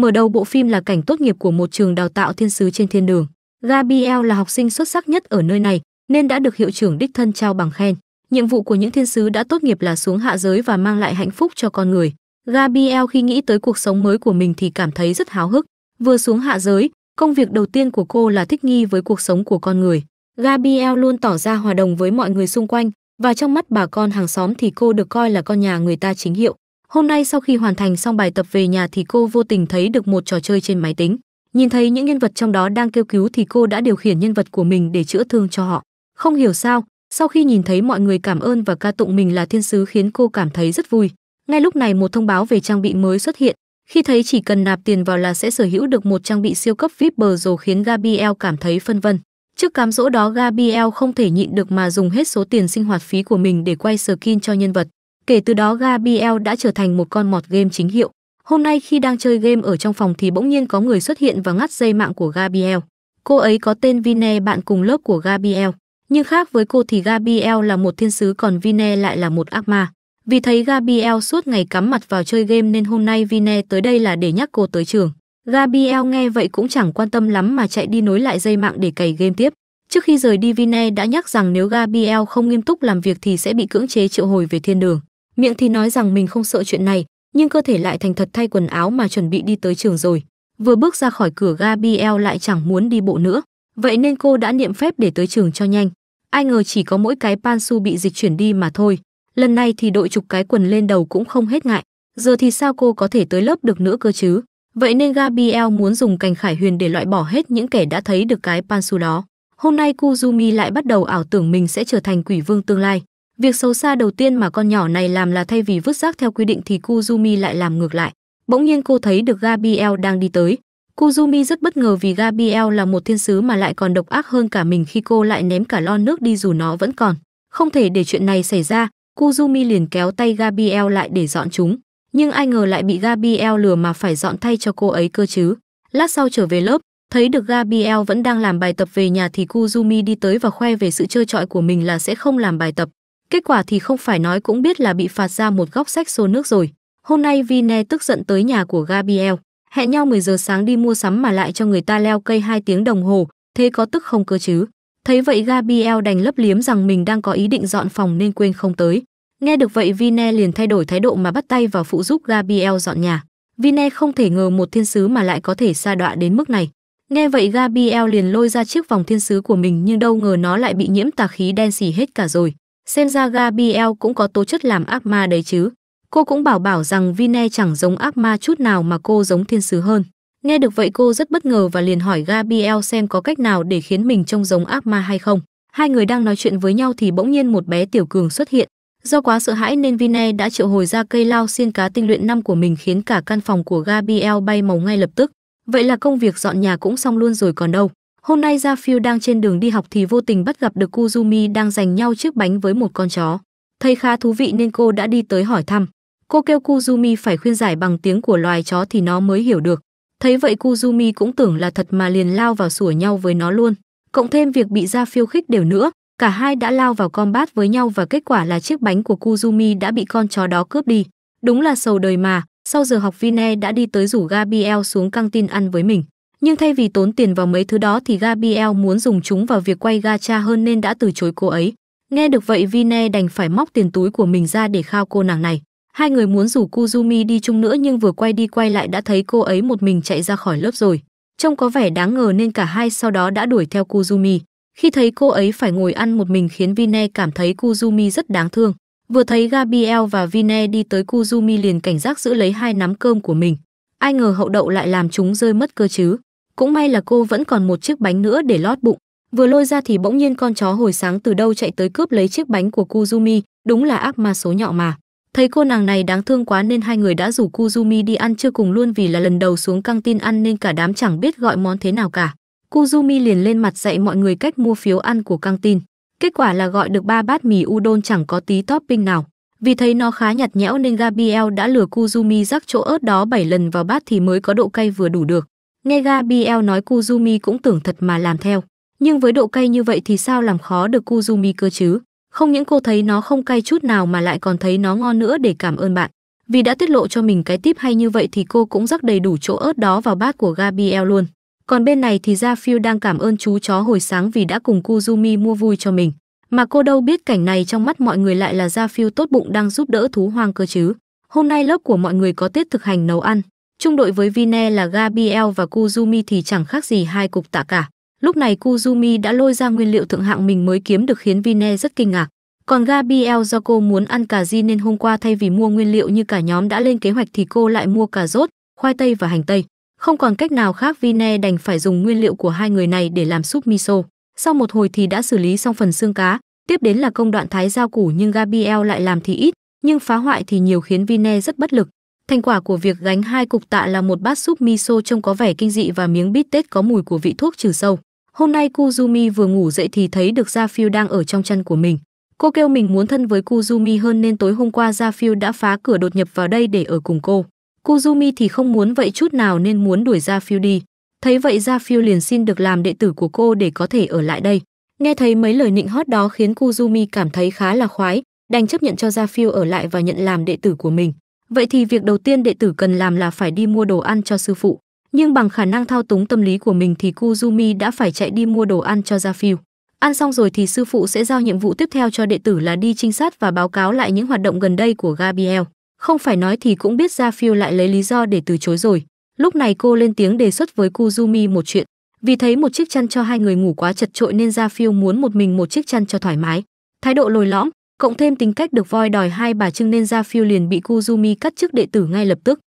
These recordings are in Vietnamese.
Mở đầu bộ phim là cảnh tốt nghiệp của một trường đào tạo thiên sứ trên thiên đường. Gabriel là học sinh xuất sắc nhất ở nơi này, nên đã được hiệu trưởng đích thân trao bằng khen. Nhiệm vụ của những thiên sứ đã tốt nghiệp là xuống hạ giới và mang lại hạnh phúc cho con người. Gabriel khi nghĩ tới cuộc sống mới của mình thì cảm thấy rất háo hức. Vừa xuống hạ giới, công việc đầu tiên của cô là thích nghi với cuộc sống của con người. Gabriel luôn tỏ ra hòa đồng với mọi người xung quanh và trong mắt bà con hàng xóm thì cô được coi là con nhà người ta chính hiệu. Hôm nay sau khi hoàn thành xong bài tập về nhà thì cô vô tình thấy được một trò chơi trên máy tính. Nhìn thấy những nhân vật trong đó đang kêu cứu thì cô đã điều khiển nhân vật của mình để chữa thương cho họ. Không hiểu sao, sau khi nhìn thấy mọi người cảm ơn và ca tụng mình là thiên sứ khiến cô cảm thấy rất vui. Ngay lúc này một thông báo về trang bị mới xuất hiện, khi thấy chỉ cần nạp tiền vào là sẽ sở hữu được một trang bị siêu cấp VIP bờ rồ khiến Gabriel cảm thấy phân vân. Trước cám dỗ đó Gabriel không thể nhịn được mà dùng hết số tiền sinh hoạt phí của mình để quay skin cho nhân vật. Kể từ đó Gabriel đã trở thành một con mọt game chính hiệu. Hôm nay khi đang chơi game ở trong phòng thì bỗng nhiên có người xuất hiện và ngắt dây mạng của Gabriel. Cô ấy có tên Vine bạn cùng lớp của Gabriel. Nhưng khác với cô thì Gabriel là một thiên sứ còn Vine lại là một ác ma. Vì thấy Gabriel suốt ngày cắm mặt vào chơi game nên hôm nay Vine tới đây là để nhắc cô tới trường. Gabriel nghe vậy cũng chẳng quan tâm lắm mà chạy đi nối lại dây mạng để cày game tiếp. Trước khi rời đi Vine đã nhắc rằng nếu Gabriel không nghiêm túc làm việc thì sẽ bị cưỡng chế triệu hồi về thiên đường miệng thì nói rằng mình không sợ chuyện này nhưng cơ thể lại thành thật thay quần áo mà chuẩn bị đi tới trường rồi vừa bước ra khỏi cửa gabriel lại chẳng muốn đi bộ nữa vậy nên cô đã niệm phép để tới trường cho nhanh ai ngờ chỉ có mỗi cái pan su bị dịch chuyển đi mà thôi lần này thì đội chụp cái quần lên đầu cũng không hết ngại giờ thì sao cô có thể tới lớp được nữa cơ chứ vậy nên gabriel muốn dùng cành khải huyền để loại bỏ hết những kẻ đã thấy được cái pan su đó hôm nay kuzumi lại bắt đầu ảo tưởng mình sẽ trở thành quỷ vương tương lai Việc xấu xa đầu tiên mà con nhỏ này làm là thay vì vứt rác theo quy định thì Kuzumi lại làm ngược lại. Bỗng nhiên cô thấy được Gabriel đang đi tới. Kuzumi rất bất ngờ vì Gabriel là một thiên sứ mà lại còn độc ác hơn cả mình khi cô lại ném cả lon nước đi dù nó vẫn còn. Không thể để chuyện này xảy ra, Kuzumi liền kéo tay Gabriel lại để dọn chúng. Nhưng ai ngờ lại bị Gabriel lừa mà phải dọn thay cho cô ấy cơ chứ. Lát sau trở về lớp, thấy được Gabriel vẫn đang làm bài tập về nhà thì Kuzumi đi tới và khoe về sự chơi trọi của mình là sẽ không làm bài tập. Kết quả thì không phải nói cũng biết là bị phạt ra một góc sách xô nước rồi. Hôm nay Vine tức giận tới nhà của Gabriel, hẹn nhau 10 giờ sáng đi mua sắm mà lại cho người ta leo cây 2 tiếng đồng hồ, thế có tức không cơ chứ? Thấy vậy Gabriel đành lấp liếm rằng mình đang có ý định dọn phòng nên quên không tới. Nghe được vậy Vine liền thay đổi thái độ mà bắt tay vào phụ giúp Gabriel dọn nhà. Vine không thể ngờ một thiên sứ mà lại có thể xa đọa đến mức này. Nghe vậy Gabriel liền lôi ra chiếc vòng thiên sứ của mình nhưng đâu ngờ nó lại bị nhiễm tà khí đen xì hết cả rồi xem ra Gabriel cũng có tố chất làm ác ma đấy chứ. Cô cũng bảo bảo rằng Vine chẳng giống ác ma chút nào mà cô giống thiên sứ hơn. Nghe được vậy cô rất bất ngờ và liền hỏi Gabriel xem có cách nào để khiến mình trông giống ác ma hay không. Hai người đang nói chuyện với nhau thì bỗng nhiên một bé tiểu cường xuất hiện. Do quá sợ hãi nên Vine đã triệu hồi ra cây lao xiên cá tinh luyện năm của mình khiến cả căn phòng của Gabriel bay màu ngay lập tức. Vậy là công việc dọn nhà cũng xong luôn rồi còn đâu. Hôm nay Gia Phiêu đang trên đường đi học thì vô tình bắt gặp được Kuzumi đang giành nhau chiếc bánh với một con chó. Thấy khá thú vị nên cô đã đi tới hỏi thăm. Cô kêu Kuzumi phải khuyên giải bằng tiếng của loài chó thì nó mới hiểu được. Thấy vậy Kuzumi cũng tưởng là thật mà liền lao vào sủa nhau với nó luôn. Cộng thêm việc bị Gia Phiêu khích đều nữa, cả hai đã lao vào combat với nhau và kết quả là chiếc bánh của Kuzumi đã bị con chó đó cướp đi. Đúng là sầu đời mà, sau giờ học Vine đã đi tới rủ Gabriel xuống căng tin ăn với mình nhưng thay vì tốn tiền vào mấy thứ đó thì Gabriel muốn dùng chúng vào việc quay gacha hơn nên đã từ chối cô ấy. Nghe được vậy Vine đành phải móc tiền túi của mình ra để khao cô nàng này. Hai người muốn rủ Kuzumi đi chung nữa nhưng vừa quay đi quay lại đã thấy cô ấy một mình chạy ra khỏi lớp rồi. Trông có vẻ đáng ngờ nên cả hai sau đó đã đuổi theo Kuzumi. Khi thấy cô ấy phải ngồi ăn một mình khiến Vine cảm thấy Kuzumi rất đáng thương. Vừa thấy Gabriel và Vine đi tới Kuzumi liền cảnh giác giữ lấy hai nắm cơm của mình. Ai ngờ hậu đậu lại làm chúng rơi mất cơ chứ. Cũng may là cô vẫn còn một chiếc bánh nữa để lót bụng. Vừa lôi ra thì bỗng nhiên con chó hồi sáng từ đâu chạy tới cướp lấy chiếc bánh của Kuzumi, đúng là ác ma số nhọ mà. Thấy cô nàng này đáng thương quá nên hai người đã rủ Kuzumi đi ăn chưa cùng luôn vì là lần đầu xuống căng tin ăn nên cả đám chẳng biết gọi món thế nào cả. Kuzumi liền lên mặt dạy mọi người cách mua phiếu ăn của căng tin. Kết quả là gọi được ba bát mì udon chẳng có tí topping nào. Vì thấy nó khá nhạt nhẽo nên Gabriel đã lừa Kuzumi rắc chỗ ớt đó 7 lần vào bát thì mới có độ cay vừa đủ được. Nghe Gabriel nói Kuzumi cũng tưởng thật mà làm theo. Nhưng với độ cay như vậy thì sao làm khó được Kuzumi cơ chứ? Không những cô thấy nó không cay chút nào mà lại còn thấy nó ngon nữa để cảm ơn bạn. Vì đã tiết lộ cho mình cái tip hay như vậy thì cô cũng rắc đầy đủ chỗ ớt đó vào bát của Gabriel luôn. Còn bên này thì ra Phil đang cảm ơn chú chó hồi sáng vì đã cùng Kuzumi mua vui cho mình. Mà cô đâu biết cảnh này trong mắt mọi người lại là Gia tốt bụng đang giúp đỡ thú hoang cơ chứ. Hôm nay lớp của mọi người có tiết thực hành nấu ăn, Trung đội với Vine là Gabriel và Kuzumi thì chẳng khác gì hai cục tạ cả. Lúc này Kuzumi đã lôi ra nguyên liệu thượng hạng mình mới kiếm được khiến Vine rất kinh ngạc. Còn Gabriel do cô muốn ăn cà ri nên hôm qua thay vì mua nguyên liệu như cả nhóm đã lên kế hoạch thì cô lại mua cà rốt, khoai tây và hành tây. Không còn cách nào khác Vine đành phải dùng nguyên liệu của hai người này để làm súp miso. Sau một hồi thì đã xử lý xong phần xương cá, tiếp đến là công đoạn thái rau củ nhưng Gabriel lại làm thì ít, nhưng phá hoại thì nhiều khiến Vine rất bất lực. Thành quả của việc gánh hai cục tạ là một bát súp miso trông có vẻ kinh dị và miếng bít tết có mùi của vị thuốc trừ sâu. Hôm nay Kuzumi vừa ngủ dậy thì thấy được Gia Phiêu đang ở trong chăn của mình. Cô kêu mình muốn thân với Kuzumi hơn nên tối hôm qua Gia Phiêu đã phá cửa đột nhập vào đây để ở cùng cô. Kuzumi thì không muốn vậy chút nào nên muốn đuổi Gia Phiêu đi. Thấy vậy Gia Phiêu liền xin được làm đệ tử của cô để có thể ở lại đây. Nghe thấy mấy lời nịnh hót đó khiến Kuzumi cảm thấy khá là khoái, đành chấp nhận cho Gia Phiêu ở lại và nhận làm đệ tử của mình. Vậy thì việc đầu tiên đệ tử cần làm là phải đi mua đồ ăn cho sư phụ. Nhưng bằng khả năng thao túng tâm lý của mình thì Kuzumi đã phải chạy đi mua đồ ăn cho Gia Phiêu. Ăn xong rồi thì sư phụ sẽ giao nhiệm vụ tiếp theo cho đệ tử là đi trinh sát và báo cáo lại những hoạt động gần đây của Gabriel. Không phải nói thì cũng biết Gia Phiêu lại lấy lý do để từ chối rồi. Lúc này cô lên tiếng đề xuất với Kuzumi một chuyện. Vì thấy một chiếc chăn cho hai người ngủ quá chật trội nên Gia Phiêu muốn một mình một chiếc chăn cho thoải mái. Thái độ lồi lõm, cộng thêm tính cách được voi đòi hai bà trưng nên Gia Phiêu liền bị Kuzumi cắt chức đệ tử ngay lập tức.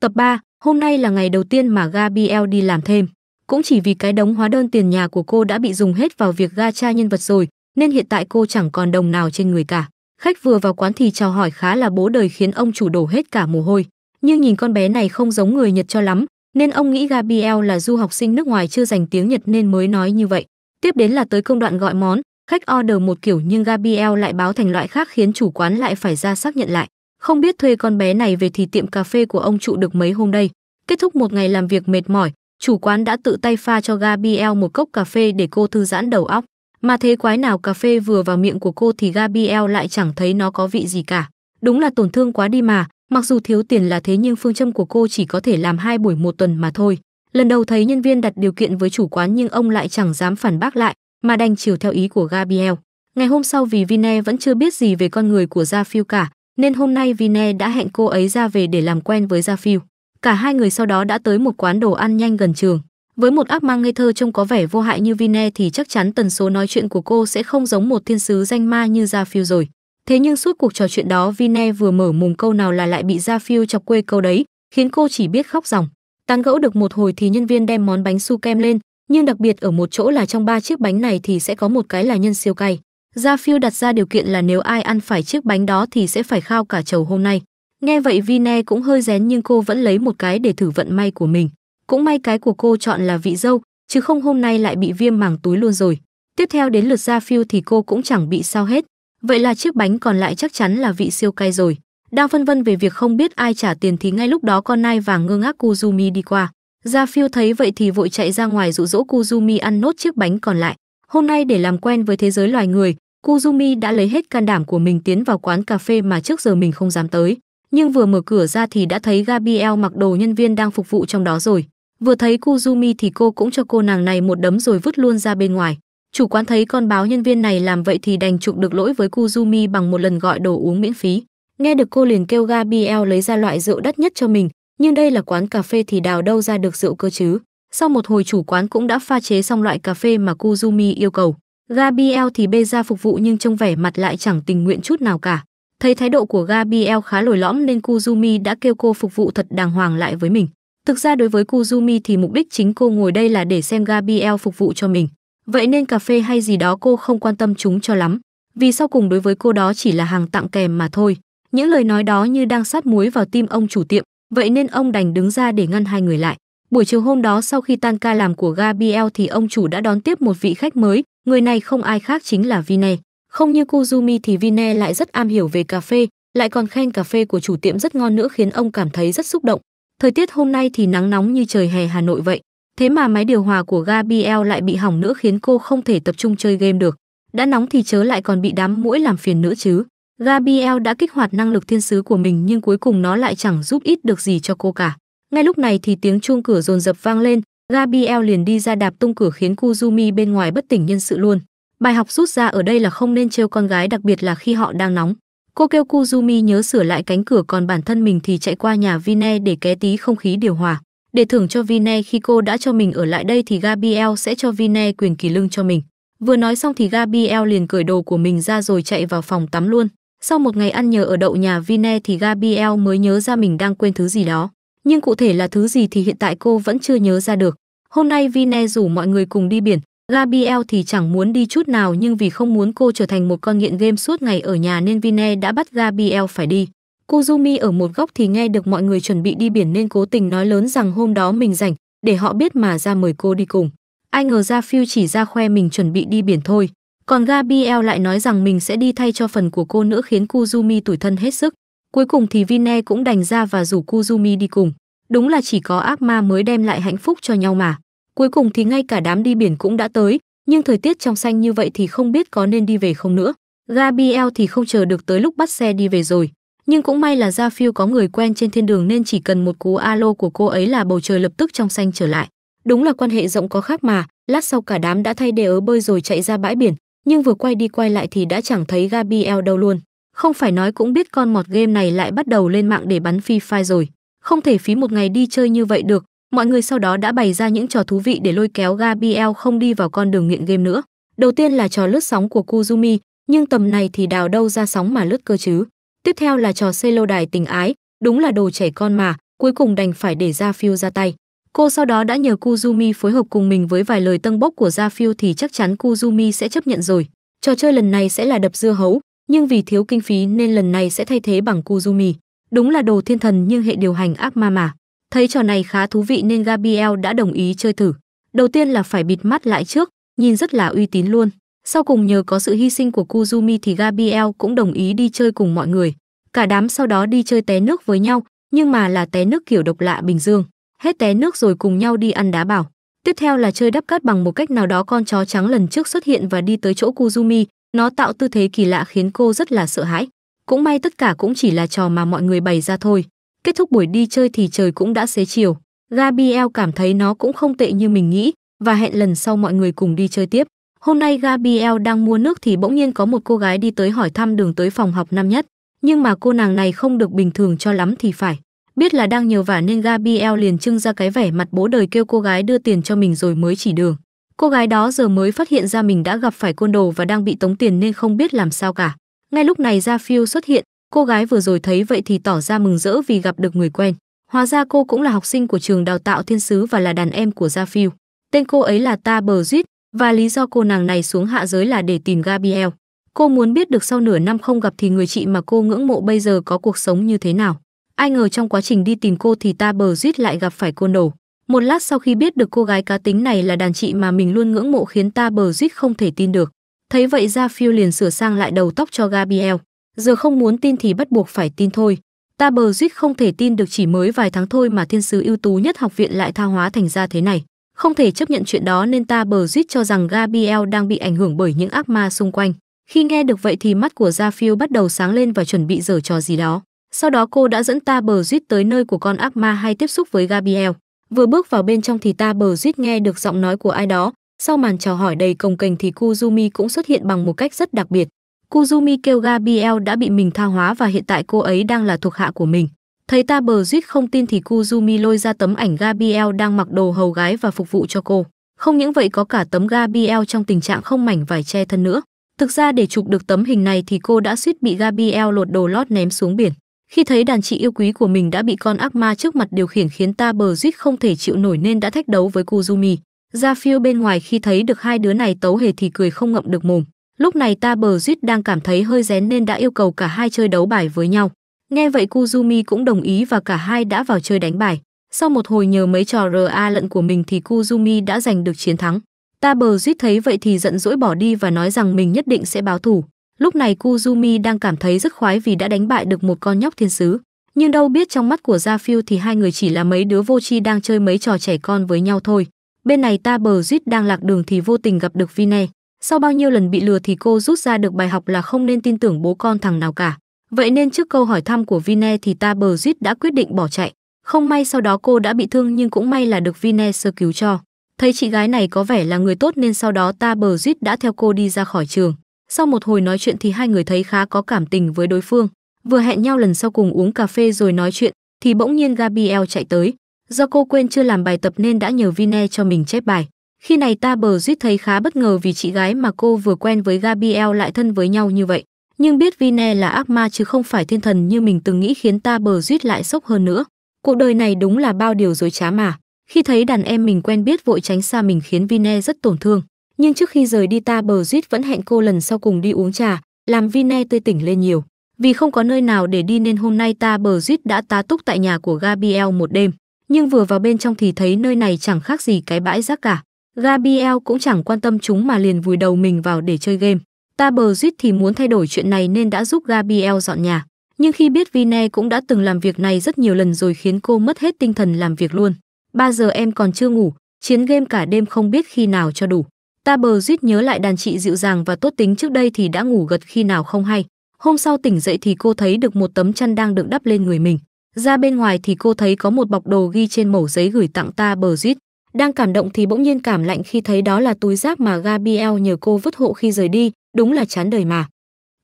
Tập 3, hôm nay là ngày đầu tiên mà Gabriel đi làm thêm. Cũng chỉ vì cái đống hóa đơn tiền nhà của cô đã bị dùng hết vào việc gacha nhân vật rồi, nên hiện tại cô chẳng còn đồng nào trên người cả. Khách vừa vào quán thì chào hỏi khá là bố đời khiến ông chủ đổ hết cả mồ hôi. Nhưng nhìn con bé này không giống người Nhật cho lắm, nên ông nghĩ Gabriel là du học sinh nước ngoài chưa dành tiếng Nhật nên mới nói như vậy. Tiếp đến là tới công đoạn gọi món, Khách order một kiểu nhưng Gabriel lại báo thành loại khác khiến chủ quán lại phải ra xác nhận lại. Không biết thuê con bé này về thì tiệm cà phê của ông trụ được mấy hôm đây. Kết thúc một ngày làm việc mệt mỏi, chủ quán đã tự tay pha cho Gabriel một cốc cà phê để cô thư giãn đầu óc. Mà thế quái nào cà phê vừa vào miệng của cô thì Gabriel lại chẳng thấy nó có vị gì cả. Đúng là tổn thương quá đi mà, mặc dù thiếu tiền là thế nhưng phương châm của cô chỉ có thể làm hai buổi một tuần mà thôi. Lần đầu thấy nhân viên đặt điều kiện với chủ quán nhưng ông lại chẳng dám phản bác lại, mà đành chiều theo ý của Gabriel. Ngày hôm sau vì Vine vẫn chưa biết gì về con người của Gia Phiêu cả, nên hôm nay Vine đã hẹn cô ấy ra về để làm quen với Gia Phiêu. Cả hai người sau đó đã tới một quán đồ ăn nhanh gần trường. Với một ác mang ngây thơ trông có vẻ vô hại như Vine thì chắc chắn tần số nói chuyện của cô sẽ không giống một thiên sứ danh ma như Gia Phiêu rồi. Thế nhưng suốt cuộc trò chuyện đó Vine vừa mở mồm câu nào là lại bị Gia Phiêu chọc quê câu đấy, khiến cô chỉ biết khóc ròng. Tán gẫu được một hồi thì nhân viên đem món bánh su kem lên, nhưng đặc biệt ở một chỗ là trong ba chiếc bánh này thì sẽ có một cái là nhân siêu cay. Gia Phiêu đặt ra điều kiện là nếu ai ăn phải chiếc bánh đó thì sẽ phải khao cả chầu hôm nay. Nghe vậy Vine cũng hơi rén nhưng cô vẫn lấy một cái để thử vận may của mình. Cũng may cái của cô chọn là vị dâu, chứ không hôm nay lại bị viêm màng túi luôn rồi. Tiếp theo đến lượt Gia Phiêu thì cô cũng chẳng bị sao hết. Vậy là chiếc bánh còn lại chắc chắn là vị siêu cay rồi. Đang phân vân về việc không biết ai trả tiền thì ngay lúc đó con nai vàng ngơ ngác Kuzumi đi qua. Gia Phiêu thấy vậy thì vội chạy ra ngoài dụ dỗ Kuzumi ăn nốt chiếc bánh còn lại. Hôm nay để làm quen với thế giới loài người, Kuzumi đã lấy hết can đảm của mình tiến vào quán cà phê mà trước giờ mình không dám tới. Nhưng vừa mở cửa ra thì đã thấy Gabriel mặc đồ nhân viên đang phục vụ trong đó rồi. Vừa thấy Kuzumi thì cô cũng cho cô nàng này một đấm rồi vứt luôn ra bên ngoài. Chủ quán thấy con báo nhân viên này làm vậy thì đành chụp được lỗi với Kuzumi bằng một lần gọi đồ uống miễn phí. Nghe được cô liền kêu Gabriel lấy ra loại rượu đắt nhất cho mình, nhưng đây là quán cà phê thì đào đâu ra được rượu cơ chứ. Sau một hồi chủ quán cũng đã pha chế xong loại cà phê mà Kuzumi yêu cầu. Gabriel thì bê ra phục vụ nhưng trông vẻ mặt lại chẳng tình nguyện chút nào cả. Thấy thái độ của Gabriel khá lồi lõm nên Kuzumi đã kêu cô phục vụ thật đàng hoàng lại với mình. Thực ra đối với Kuzumi thì mục đích chính cô ngồi đây là để xem Gabriel phục vụ cho mình. Vậy nên cà phê hay gì đó cô không quan tâm chúng cho lắm, vì sau cùng đối với cô đó chỉ là hàng tặng kèm mà thôi. Những lời nói đó như đang sát muối vào tim ông chủ tiệm, vậy nên ông đành đứng ra để ngăn hai người lại. Buổi chiều hôm đó sau khi tan ca làm của Gabriel thì ông chủ đã đón tiếp một vị khách mới, người này không ai khác chính là Vinay. Không như Kuzumi thì Vinay lại rất am hiểu về cà phê, lại còn khen cà phê của chủ tiệm rất ngon nữa khiến ông cảm thấy rất xúc động. Thời tiết hôm nay thì nắng nóng như trời hè Hà Nội vậy, thế mà máy điều hòa của Gabriel lại bị hỏng nữa khiến cô không thể tập trung chơi game được. Đã nóng thì chớ lại còn bị đám mũi làm phiền nữa chứ. Gabriel đã kích hoạt năng lực thiên sứ của mình nhưng cuối cùng nó lại chẳng giúp ít được gì cho cô cả. Ngay lúc này thì tiếng chuông cửa dồn dập vang lên, Gabriel liền đi ra đạp tung cửa khiến Kuzumi bên ngoài bất tỉnh nhân sự luôn. Bài học rút ra ở đây là không nên trêu con gái đặc biệt là khi họ đang nóng. Cô kêu Kuzumi nhớ sửa lại cánh cửa còn bản thân mình thì chạy qua nhà Vine để ké tí không khí điều hòa. Để thưởng cho Vine khi cô đã cho mình ở lại đây thì Gabriel sẽ cho Vine quyền kỳ lưng cho mình. Vừa nói xong thì Gabriel liền cởi đồ của mình ra rồi chạy vào phòng tắm luôn. Sau một ngày ăn nhờ ở đậu nhà Vine thì Gabriel mới nhớ ra mình đang quên thứ gì đó. Nhưng cụ thể là thứ gì thì hiện tại cô vẫn chưa nhớ ra được. Hôm nay Vine rủ mọi người cùng đi biển, Gabriel thì chẳng muốn đi chút nào nhưng vì không muốn cô trở thành một con nghiện game suốt ngày ở nhà nên Vine đã bắt Gabriel phải đi. Kuzumi ở một góc thì nghe được mọi người chuẩn bị đi biển nên cố tình nói lớn rằng hôm đó mình rảnh, để họ biết mà ra mời cô đi cùng. Ai ngờ ra Phil chỉ ra khoe mình chuẩn bị đi biển thôi. Còn Gabriel lại nói rằng mình sẽ đi thay cho phần của cô nữa khiến Kuzumi tủi thân hết sức. Cuối cùng thì Vine cũng đành ra và rủ Kuzumi đi cùng. Đúng là chỉ có ác ma mới đem lại hạnh phúc cho nhau mà. Cuối cùng thì ngay cả đám đi biển cũng đã tới, nhưng thời tiết trong xanh như vậy thì không biết có nên đi về không nữa. Gabriel thì không chờ được tới lúc bắt xe đi về rồi. Nhưng cũng may là Gia Phiêu có người quen trên thiên đường nên chỉ cần một cú alo của cô ấy là bầu trời lập tức trong xanh trở lại. Đúng là quan hệ rộng có khác mà, lát sau cả đám đã thay đề ớ bơi rồi chạy ra bãi biển, nhưng vừa quay đi quay lại thì đã chẳng thấy Gabriel đâu luôn. Không phải nói cũng biết con mọt game này lại bắt đầu lên mạng để bắn Free Fire rồi. Không thể phí một ngày đi chơi như vậy được. Mọi người sau đó đã bày ra những trò thú vị để lôi kéo Gabriel không đi vào con đường nghiện game nữa. Đầu tiên là trò lướt sóng của Kuzumi, nhưng tầm này thì đào đâu ra sóng mà lướt cơ chứ. Tiếp theo là trò xây lâu đài tình ái, đúng là đồ trẻ con mà, cuối cùng đành phải để ra phiêu ra tay. Cô sau đó đã nhờ Kuzumi phối hợp cùng mình với vài lời tâng bốc của Gia Phiêu thì chắc chắn Kuzumi sẽ chấp nhận rồi. Trò chơi lần này sẽ là đập dưa hấu, nhưng vì thiếu kinh phí nên lần này sẽ thay thế bằng Kuzumi. Đúng là đồ thiên thần nhưng hệ điều hành ác ma mà. Thấy trò này khá thú vị nên Gabriel đã đồng ý chơi thử. Đầu tiên là phải bịt mắt lại trước, nhìn rất là uy tín luôn. Sau cùng nhờ có sự hy sinh của Kuzumi thì Gabriel cũng đồng ý đi chơi cùng mọi người. Cả đám sau đó đi chơi té nước với nhau, nhưng mà là té nước kiểu độc lạ Bình Dương hết té nước rồi cùng nhau đi ăn đá bảo. Tiếp theo là chơi đắp cát bằng một cách nào đó con chó trắng lần trước xuất hiện và đi tới chỗ Kuzumi, nó tạo tư thế kỳ lạ khiến cô rất là sợ hãi. Cũng may tất cả cũng chỉ là trò mà mọi người bày ra thôi. Kết thúc buổi đi chơi thì trời cũng đã xế chiều. Gabriel cảm thấy nó cũng không tệ như mình nghĩ và hẹn lần sau mọi người cùng đi chơi tiếp. Hôm nay Gabriel đang mua nước thì bỗng nhiên có một cô gái đi tới hỏi thăm đường tới phòng học năm nhất, nhưng mà cô nàng này không được bình thường cho lắm thì phải. Biết là đang nhiều vả nên Gabriel liền trưng ra cái vẻ mặt bố đời kêu cô gái đưa tiền cho mình rồi mới chỉ đường. Cô gái đó giờ mới phát hiện ra mình đã gặp phải côn đồ và đang bị tống tiền nên không biết làm sao cả. Ngay lúc này ra phiêu xuất hiện, cô gái vừa rồi thấy vậy thì tỏ ra mừng rỡ vì gặp được người quen. Hóa ra cô cũng là học sinh của trường đào tạo thiên sứ và là đàn em của Gia Phiêu. Tên cô ấy là Ta Bờ Duyết và lý do cô nàng này xuống hạ giới là để tìm Gabriel. Cô muốn biết được sau nửa năm không gặp thì người chị mà cô ngưỡng mộ bây giờ có cuộc sống như thế nào ai ngờ trong quá trình đi tìm cô thì ta bờ suýt lại gặp phải cô nổ một lát sau khi biết được cô gái cá tính này là đàn chị mà mình luôn ngưỡng mộ khiến ta bờ suýt không thể tin được thấy vậy ra phiêu liền sửa sang lại đầu tóc cho gabriel giờ không muốn tin thì bắt buộc phải tin thôi ta bờ suýt không thể tin được chỉ mới vài tháng thôi mà thiên sứ ưu tú nhất học viện lại tha hóa thành ra thế này không thể chấp nhận chuyện đó nên ta bờ suýt cho rằng gabriel đang bị ảnh hưởng bởi những ác ma xung quanh khi nghe được vậy thì mắt của gia phiêu bắt đầu sáng lên và chuẩn bị dở trò gì đó sau đó cô đã dẫn ta bờ Duýt tới nơi của con ác ma hay tiếp xúc với Gabriel. Vừa bước vào bên trong thì ta bờ Duýt nghe được giọng nói của ai đó. Sau màn chào hỏi đầy cồng kềnh thì Kuzumi cũng xuất hiện bằng một cách rất đặc biệt. Kuzumi kêu Gabriel đã bị mình tha hóa và hiện tại cô ấy đang là thuộc hạ của mình. Thấy ta bờ Duýt không tin thì Kuzumi lôi ra tấm ảnh Gabriel đang mặc đồ hầu gái và phục vụ cho cô. Không những vậy có cả tấm Gabriel trong tình trạng không mảnh vải che thân nữa. Thực ra để chụp được tấm hình này thì cô đã suýt bị Gabriel lột đồ lót ném xuống biển khi thấy đàn chị yêu quý của mình đã bị con ác ma trước mặt điều khiển khiến ta bờ rít không thể chịu nổi nên đã thách đấu với Kuzumi. Ra phiêu bên ngoài khi thấy được hai đứa này tấu hề thì cười không ngậm được mồm. Lúc này ta bờ rít đang cảm thấy hơi rén nên đã yêu cầu cả hai chơi đấu bài với nhau. Nghe vậy Kuzumi cũng đồng ý và cả hai đã vào chơi đánh bài. Sau một hồi nhờ mấy trò RA lận của mình thì Kuzumi đã giành được chiến thắng. Ta bờ rít thấy vậy thì giận dỗi bỏ đi và nói rằng mình nhất định sẽ báo thủ. Lúc này Kuzumi đang cảm thấy rất khoái vì đã đánh bại được một con nhóc thiên sứ. Nhưng đâu biết trong mắt của Gia Phiêu thì hai người chỉ là mấy đứa vô tri đang chơi mấy trò trẻ con với nhau thôi. Bên này ta bờ Duyết đang lạc đường thì vô tình gặp được Vine. Sau bao nhiêu lần bị lừa thì cô rút ra được bài học là không nên tin tưởng bố con thằng nào cả. Vậy nên trước câu hỏi thăm của Vine thì ta bờ Duyết đã quyết định bỏ chạy. Không may sau đó cô đã bị thương nhưng cũng may là được Vine sơ cứu cho. Thấy chị gái này có vẻ là người tốt nên sau đó ta bờ Duyết đã theo cô đi ra khỏi trường. Sau một hồi nói chuyện thì hai người thấy khá có cảm tình với đối phương. Vừa hẹn nhau lần sau cùng uống cà phê rồi nói chuyện, thì bỗng nhiên Gabriel chạy tới. Do cô quên chưa làm bài tập nên đã nhờ Vine cho mình chép bài. Khi này ta bờ Duyết thấy khá bất ngờ vì chị gái mà cô vừa quen với Gabriel lại thân với nhau như vậy. Nhưng biết Vine là ác ma chứ không phải thiên thần như mình từng nghĩ khiến ta bờ Duyết lại sốc hơn nữa. Cuộc đời này đúng là bao điều dối trá mà. Khi thấy đàn em mình quen biết vội tránh xa mình khiến Vine rất tổn thương nhưng trước khi rời đi ta bờ Duýt vẫn hẹn cô lần sau cùng đi uống trà, làm vine tươi tỉnh lên nhiều. Vì không có nơi nào để đi nên hôm nay ta bờ Duýt đã tá túc tại nhà của Gabriel một đêm, nhưng vừa vào bên trong thì thấy nơi này chẳng khác gì cái bãi rác cả. Gabriel cũng chẳng quan tâm chúng mà liền vùi đầu mình vào để chơi game. Ta bờ Duýt thì muốn thay đổi chuyện này nên đã giúp Gabriel dọn nhà. Nhưng khi biết vine cũng đã từng làm việc này rất nhiều lần rồi khiến cô mất hết tinh thần làm việc luôn. ba giờ em còn chưa ngủ, chiến game cả đêm không biết khi nào cho đủ. Ta bờ suýt nhớ lại đàn chị dịu dàng và tốt tính trước đây thì đã ngủ gật khi nào không hay. Hôm sau tỉnh dậy thì cô thấy được một tấm chăn đang được đắp lên người mình. Ra bên ngoài thì cô thấy có một bọc đồ ghi trên mẩu giấy gửi tặng ta bờ suýt. Đang cảm động thì bỗng nhiên cảm lạnh khi thấy đó là túi rác mà Gabriel nhờ cô vứt hộ khi rời đi, đúng là chán đời mà.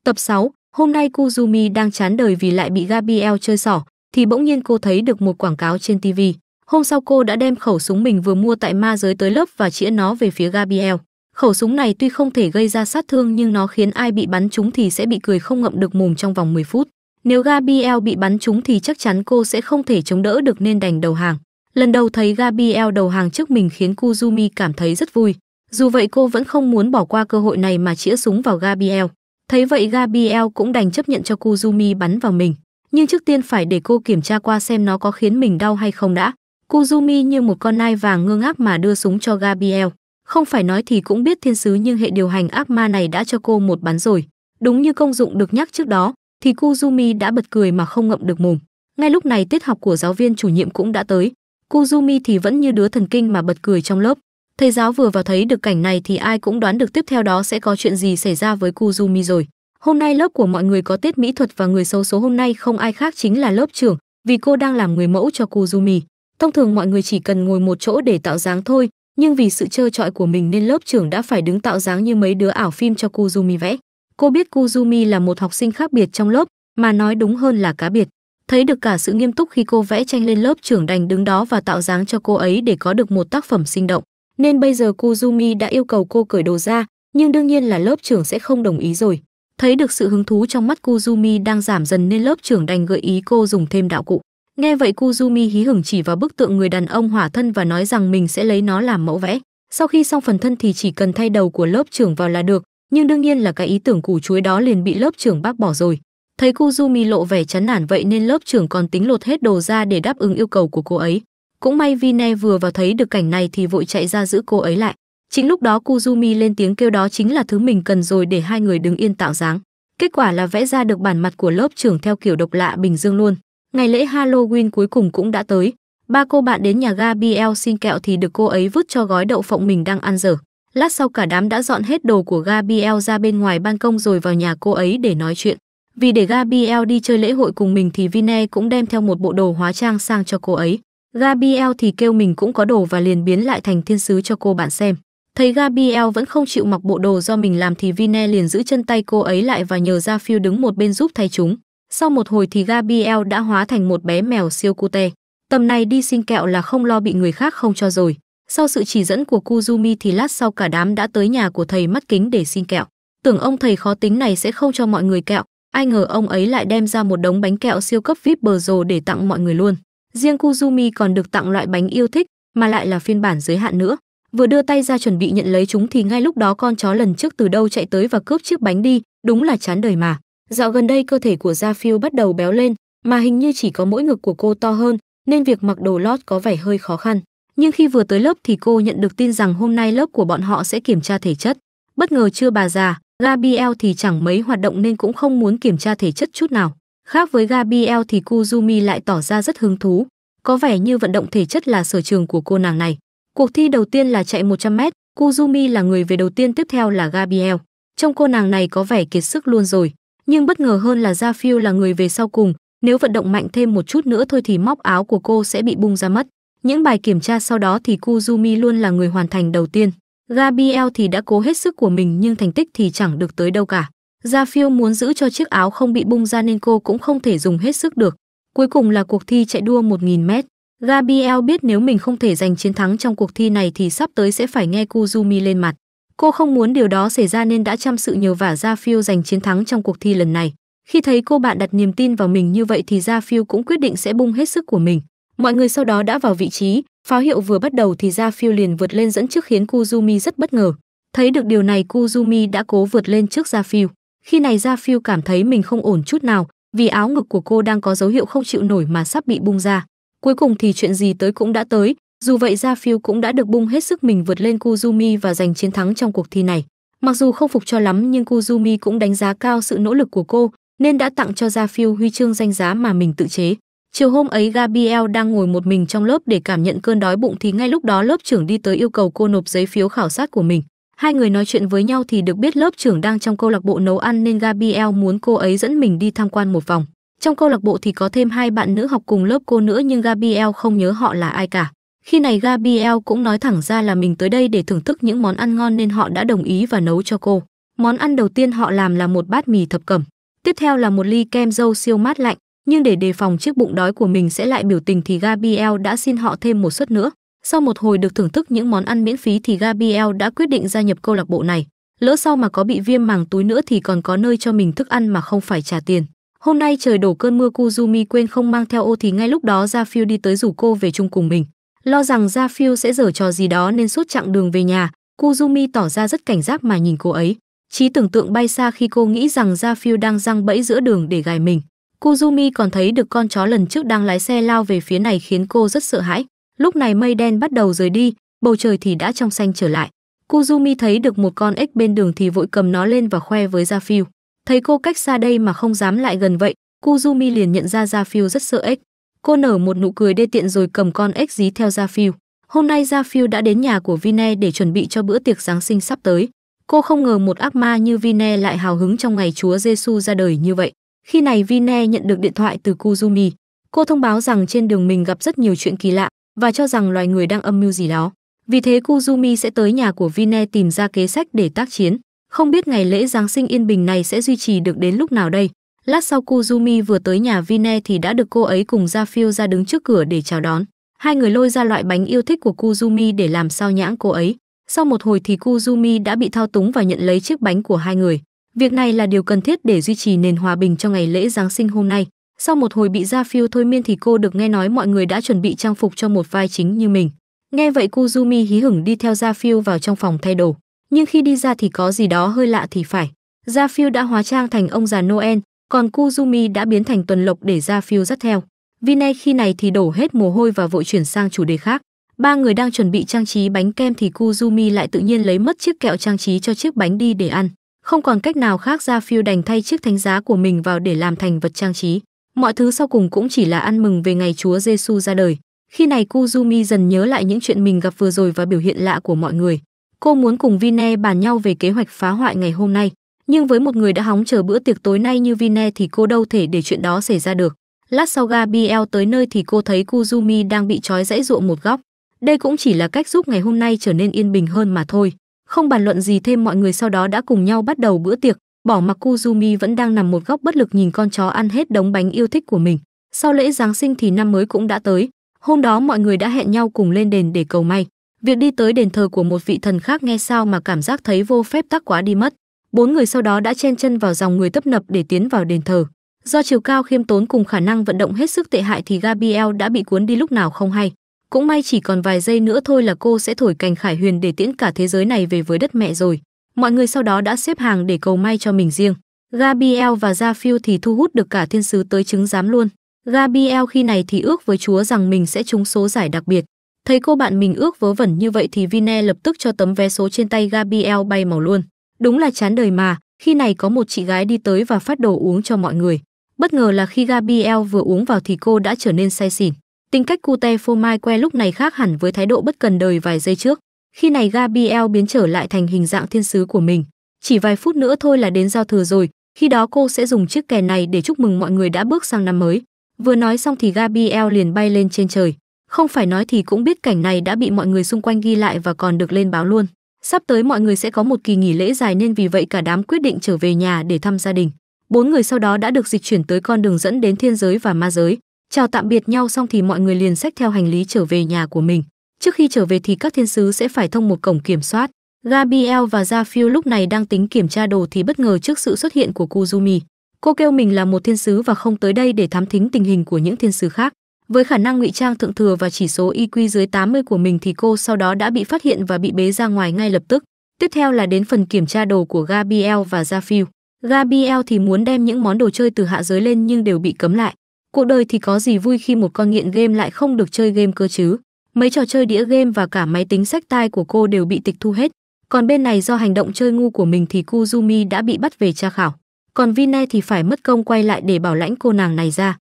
Tập 6, hôm nay Kuzumi đang chán đời vì lại bị Gabriel chơi xỏ, thì bỗng nhiên cô thấy được một quảng cáo trên TV. Hôm sau cô đã đem khẩu súng mình vừa mua tại ma giới tới lớp và chĩa nó về phía Gabriel. Khẩu súng này tuy không thể gây ra sát thương nhưng nó khiến ai bị bắn trúng thì sẽ bị cười không ngậm được mồm trong vòng 10 phút. Nếu Gabriel bị bắn trúng thì chắc chắn cô sẽ không thể chống đỡ được nên đành đầu hàng. Lần đầu thấy Gabriel đầu hàng trước mình khiến Kuzumi cảm thấy rất vui. Dù vậy cô vẫn không muốn bỏ qua cơ hội này mà chĩa súng vào Gabriel. Thấy vậy Gabriel cũng đành chấp nhận cho Kuzumi bắn vào mình. Nhưng trước tiên phải để cô kiểm tra qua xem nó có khiến mình đau hay không đã. Kuzumi như một con nai vàng ngơ ngác mà đưa súng cho Gabriel. Không phải nói thì cũng biết thiên sứ nhưng hệ điều hành ác ma này đã cho cô một bắn rồi. Đúng như công dụng được nhắc trước đó, thì Kuzumi đã bật cười mà không ngậm được mồm. Ngay lúc này tiết học của giáo viên chủ nhiệm cũng đã tới. Kuzumi thì vẫn như đứa thần kinh mà bật cười trong lớp. Thầy giáo vừa vào thấy được cảnh này thì ai cũng đoán được tiếp theo đó sẽ có chuyện gì xảy ra với Kuzumi rồi. Hôm nay lớp của mọi người có tiết mỹ thuật và người xấu số hôm nay không ai khác chính là lớp trưởng, vì cô đang làm người mẫu cho Kuzumi. Thông thường mọi người chỉ cần ngồi một chỗ để tạo dáng thôi, nhưng vì sự trơ trọi của mình nên lớp trưởng đã phải đứng tạo dáng như mấy đứa ảo phim cho Kuzumi vẽ. Cô biết Kuzumi là một học sinh khác biệt trong lớp, mà nói đúng hơn là cá biệt. Thấy được cả sự nghiêm túc khi cô vẽ tranh lên lớp trưởng đành đứng đó và tạo dáng cho cô ấy để có được một tác phẩm sinh động. Nên bây giờ Kuzumi đã yêu cầu cô cởi đồ ra, nhưng đương nhiên là lớp trưởng sẽ không đồng ý rồi. Thấy được sự hứng thú trong mắt Kuzumi đang giảm dần nên lớp trưởng đành gợi ý cô dùng thêm đạo cụ. Nghe vậy Kuzumi hí hửng chỉ vào bức tượng người đàn ông hỏa thân và nói rằng mình sẽ lấy nó làm mẫu vẽ. Sau khi xong phần thân thì chỉ cần thay đầu của lớp trưởng vào là được, nhưng đương nhiên là cái ý tưởng củ chuối đó liền bị lớp trưởng bác bỏ rồi. Thấy Kuzumi lộ vẻ chán nản vậy nên lớp trưởng còn tính lột hết đồ ra để đáp ứng yêu cầu của cô ấy. Cũng may Vine vừa vào thấy được cảnh này thì vội chạy ra giữ cô ấy lại. Chính lúc đó Kuzumi lên tiếng kêu đó chính là thứ mình cần rồi để hai người đứng yên tạo dáng. Kết quả là vẽ ra được bản mặt của lớp trưởng theo kiểu độc lạ Bình Dương luôn. Ngày lễ Halloween cuối cùng cũng đã tới. Ba cô bạn đến nhà Gabriel xin kẹo thì được cô ấy vứt cho gói đậu phộng mình đang ăn dở. Lát sau cả đám đã dọn hết đồ của Gabriel ra bên ngoài ban công rồi vào nhà cô ấy để nói chuyện. Vì để Gabriel đi chơi lễ hội cùng mình thì Vine cũng đem theo một bộ đồ hóa trang sang cho cô ấy. Gabriel thì kêu mình cũng có đồ và liền biến lại thành thiên sứ cho cô bạn xem. Thấy Gabriel vẫn không chịu mặc bộ đồ do mình làm thì Vine liền giữ chân tay cô ấy lại và nhờ ra phiêu đứng một bên giúp thay chúng. Sau một hồi thì Gabriel đã hóa thành một bé mèo siêu cute. Tầm này đi xin kẹo là không lo bị người khác không cho rồi. Sau sự chỉ dẫn của Kuzumi thì lát sau cả đám đã tới nhà của thầy mắt kính để xin kẹo. Tưởng ông thầy khó tính này sẽ không cho mọi người kẹo, ai ngờ ông ấy lại đem ra một đống bánh kẹo siêu cấp VIP bờ rồ để tặng mọi người luôn. Riêng Kuzumi còn được tặng loại bánh yêu thích, mà lại là phiên bản giới hạn nữa. Vừa đưa tay ra chuẩn bị nhận lấy chúng thì ngay lúc đó con chó lần trước từ đâu chạy tới và cướp chiếc bánh đi, đúng là chán đời mà. Dạo gần đây cơ thể của Gia Phiêu bắt đầu béo lên, mà hình như chỉ có mỗi ngực của cô to hơn, nên việc mặc đồ lót có vẻ hơi khó khăn. Nhưng khi vừa tới lớp thì cô nhận được tin rằng hôm nay lớp của bọn họ sẽ kiểm tra thể chất. Bất ngờ chưa bà già, Gabriel thì chẳng mấy hoạt động nên cũng không muốn kiểm tra thể chất chút nào. Khác với Gabriel thì Kuzumi lại tỏ ra rất hứng thú. Có vẻ như vận động thể chất là sở trường của cô nàng này. Cuộc thi đầu tiên là chạy 100m, Kuzumi là người về đầu tiên tiếp theo là Gabriel. Trong cô nàng này có vẻ kiệt sức luôn rồi nhưng bất ngờ hơn là Gia Phiêu là người về sau cùng, nếu vận động mạnh thêm một chút nữa thôi thì móc áo của cô sẽ bị bung ra mất. Những bài kiểm tra sau đó thì Kuzumi luôn là người hoàn thành đầu tiên. Gabriel thì đã cố hết sức của mình nhưng thành tích thì chẳng được tới đâu cả. Gia Phiêu muốn giữ cho chiếc áo không bị bung ra nên cô cũng không thể dùng hết sức được. Cuối cùng là cuộc thi chạy đua 1.000m. Gabriel biết nếu mình không thể giành chiến thắng trong cuộc thi này thì sắp tới sẽ phải nghe Kuzumi lên mặt. Cô không muốn điều đó xảy ra nên đã chăm sự nhờ vả Gia Phiêu giành chiến thắng trong cuộc thi lần này. Khi thấy cô bạn đặt niềm tin vào mình như vậy thì Gia Phiêu cũng quyết định sẽ bung hết sức của mình. Mọi người sau đó đã vào vị trí, pháo hiệu vừa bắt đầu thì Gia Phiêu liền vượt lên dẫn trước khiến Kuzumi rất bất ngờ. Thấy được điều này Kuzumi đã cố vượt lên trước Gia Phiêu. Khi này Gia Phiêu cảm thấy mình không ổn chút nào, vì áo ngực của cô đang có dấu hiệu không chịu nổi mà sắp bị bung ra. Cuối cùng thì chuyện gì tới cũng đã tới, dù vậy Gia Phiêu cũng đã được bung hết sức mình vượt lên Kuzumi và giành chiến thắng trong cuộc thi này. Mặc dù không phục cho lắm nhưng Kuzumi cũng đánh giá cao sự nỗ lực của cô, nên đã tặng cho Gia Phiêu huy chương danh giá mà mình tự chế. Chiều hôm ấy Gabriel đang ngồi một mình trong lớp để cảm nhận cơn đói bụng thì ngay lúc đó lớp trưởng đi tới yêu cầu cô nộp giấy phiếu khảo sát của mình. Hai người nói chuyện với nhau thì được biết lớp trưởng đang trong câu lạc bộ nấu ăn nên Gabriel muốn cô ấy dẫn mình đi tham quan một vòng. Trong câu lạc bộ thì có thêm hai bạn nữ học cùng lớp cô nữa nhưng Gabriel không nhớ họ là ai cả. Khi này Gabriel cũng nói thẳng ra là mình tới đây để thưởng thức những món ăn ngon nên họ đã đồng ý và nấu cho cô. Món ăn đầu tiên họ làm là một bát mì thập cẩm. Tiếp theo là một ly kem dâu siêu mát lạnh, nhưng để đề phòng chiếc bụng đói của mình sẽ lại biểu tình thì Gabriel đã xin họ thêm một suất nữa. Sau một hồi được thưởng thức những món ăn miễn phí thì Gabriel đã quyết định gia nhập câu lạc bộ này. Lỡ sau mà có bị viêm màng túi nữa thì còn có nơi cho mình thức ăn mà không phải trả tiền. Hôm nay trời đổ cơn mưa Kuzumi quên không mang theo ô thì ngay lúc đó ra phiêu đi tới rủ cô về chung cùng mình. Lo rằng Gia Phiêu sẽ dở trò gì đó nên suốt chặng đường về nhà, Kuzumi tỏ ra rất cảnh giác mà nhìn cô ấy. Trí tưởng tượng bay xa khi cô nghĩ rằng Gia Phiêu đang răng bẫy giữa đường để gài mình. Kuzumi còn thấy được con chó lần trước đang lái xe lao về phía này khiến cô rất sợ hãi. Lúc này mây đen bắt đầu rời đi, bầu trời thì đã trong xanh trở lại. Kuzumi thấy được một con ếch bên đường thì vội cầm nó lên và khoe với Gia Phiêu. Thấy cô cách xa đây mà không dám lại gần vậy, Kuzumi liền nhận ra Gia Phiêu rất sợ ếch. Cô nở một nụ cười đê tiện rồi cầm con ếch dí theo Gia Phiêu. Hôm nay Gia Phiêu đã đến nhà của Vine để chuẩn bị cho bữa tiệc Giáng sinh sắp tới. Cô không ngờ một ác ma như Vine lại hào hứng trong ngày Chúa Giêsu ra đời như vậy. Khi này Vine nhận được điện thoại từ Kuzumi. Cô thông báo rằng trên đường mình gặp rất nhiều chuyện kỳ lạ và cho rằng loài người đang âm mưu gì đó. Vì thế Kuzumi sẽ tới nhà của Vine tìm ra kế sách để tác chiến. Không biết ngày lễ Giáng sinh yên bình này sẽ duy trì được đến lúc nào đây. Lát sau Kuzumi vừa tới nhà Vine thì đã được cô ấy cùng Ra Phiêu ra đứng trước cửa để chào đón. Hai người lôi ra loại bánh yêu thích của Kuzumi để làm sao nhãng cô ấy. Sau một hồi thì Kuzumi đã bị thao túng và nhận lấy chiếc bánh của hai người. Việc này là điều cần thiết để duy trì nền hòa bình cho ngày lễ Giáng sinh hôm nay. Sau một hồi bị Ra Phiêu thôi miên thì cô được nghe nói mọi người đã chuẩn bị trang phục cho một vai chính như mình. Nghe vậy Kuzumi hí hửng đi theo Ra Phiêu vào trong phòng thay đồ. Nhưng khi đi ra thì có gì đó hơi lạ thì phải. Ra Phiêu đã hóa trang thành ông già Noel, còn Kuzumi đã biến thành tuần lộc để ra phiêu dắt theo. Vinay khi này thì đổ hết mồ hôi và vội chuyển sang chủ đề khác. Ba người đang chuẩn bị trang trí bánh kem thì Kuzumi lại tự nhiên lấy mất chiếc kẹo trang trí cho chiếc bánh đi để ăn. Không còn cách nào khác ra phiêu đành thay chiếc thánh giá của mình vào để làm thành vật trang trí. Mọi thứ sau cùng cũng chỉ là ăn mừng về ngày Chúa Giêsu ra đời. Khi này Kuzumi dần nhớ lại những chuyện mình gặp vừa rồi và biểu hiện lạ của mọi người. Cô muốn cùng Vinay bàn nhau về kế hoạch phá hoại ngày hôm nay nhưng với một người đã hóng chờ bữa tiệc tối nay như Vine thì cô đâu thể để chuyện đó xảy ra được. Lát sau Gabriel tới nơi thì cô thấy Kuzumi đang bị trói dãy ruộng một góc. Đây cũng chỉ là cách giúp ngày hôm nay trở nên yên bình hơn mà thôi. Không bàn luận gì thêm mọi người sau đó đã cùng nhau bắt đầu bữa tiệc, bỏ mặc Kuzumi vẫn đang nằm một góc bất lực nhìn con chó ăn hết đống bánh yêu thích của mình. Sau lễ Giáng sinh thì năm mới cũng đã tới. Hôm đó mọi người đã hẹn nhau cùng lên đền để cầu may. Việc đi tới đền thờ của một vị thần khác nghe sao mà cảm giác thấy vô phép tắc quá đi mất bốn người sau đó đã chen chân vào dòng người tấp nập để tiến vào đền thờ. Do chiều cao khiêm tốn cùng khả năng vận động hết sức tệ hại thì Gabriel đã bị cuốn đi lúc nào không hay. Cũng may chỉ còn vài giây nữa thôi là cô sẽ thổi cành khải huyền để tiễn cả thế giới này về với đất mẹ rồi. Mọi người sau đó đã xếp hàng để cầu may cho mình riêng. Gabriel và Gia thì thu hút được cả thiên sứ tới chứng giám luôn. Gabriel khi này thì ước với Chúa rằng mình sẽ trúng số giải đặc biệt. Thấy cô bạn mình ước vớ vẩn như vậy thì Vine lập tức cho tấm vé số trên tay Gabriel bay màu luôn. Đúng là chán đời mà, khi này có một chị gái đi tới và phát đồ uống cho mọi người. Bất ngờ là khi Gabriel vừa uống vào thì cô đã trở nên say xỉn. Tính cách cute phô mai que lúc này khác hẳn với thái độ bất cần đời vài giây trước. Khi này Gabriel biến trở lại thành hình dạng thiên sứ của mình. Chỉ vài phút nữa thôi là đến giao thừa rồi, khi đó cô sẽ dùng chiếc kè này để chúc mừng mọi người đã bước sang năm mới. Vừa nói xong thì Gabriel liền bay lên trên trời. Không phải nói thì cũng biết cảnh này đã bị mọi người xung quanh ghi lại và còn được lên báo luôn. Sắp tới mọi người sẽ có một kỳ nghỉ lễ dài nên vì vậy cả đám quyết định trở về nhà để thăm gia đình. Bốn người sau đó đã được dịch chuyển tới con đường dẫn đến thiên giới và ma giới. Chào tạm biệt nhau xong thì mọi người liền xách theo hành lý trở về nhà của mình. Trước khi trở về thì các thiên sứ sẽ phải thông một cổng kiểm soát. Gabriel và Zafio lúc này đang tính kiểm tra đồ thì bất ngờ trước sự xuất hiện của Kuzumi. Cô kêu mình là một thiên sứ và không tới đây để thám thính tình hình của những thiên sứ khác. Với khả năng ngụy trang thượng thừa và chỉ số IQ dưới 80 của mình thì cô sau đó đã bị phát hiện và bị bế ra ngoài ngay lập tức. Tiếp theo là đến phần kiểm tra đồ của Gabriel và Raphael. Gabriel thì muốn đem những món đồ chơi từ hạ giới lên nhưng đều bị cấm lại. Cuộc đời thì có gì vui khi một con nghiện game lại không được chơi game cơ chứ? Mấy trò chơi đĩa game và cả máy tính sách tai của cô đều bị tịch thu hết. Còn bên này do hành động chơi ngu của mình thì Kuzumi đã bị bắt về tra khảo. Còn Vine thì phải mất công quay lại để bảo lãnh cô nàng này ra.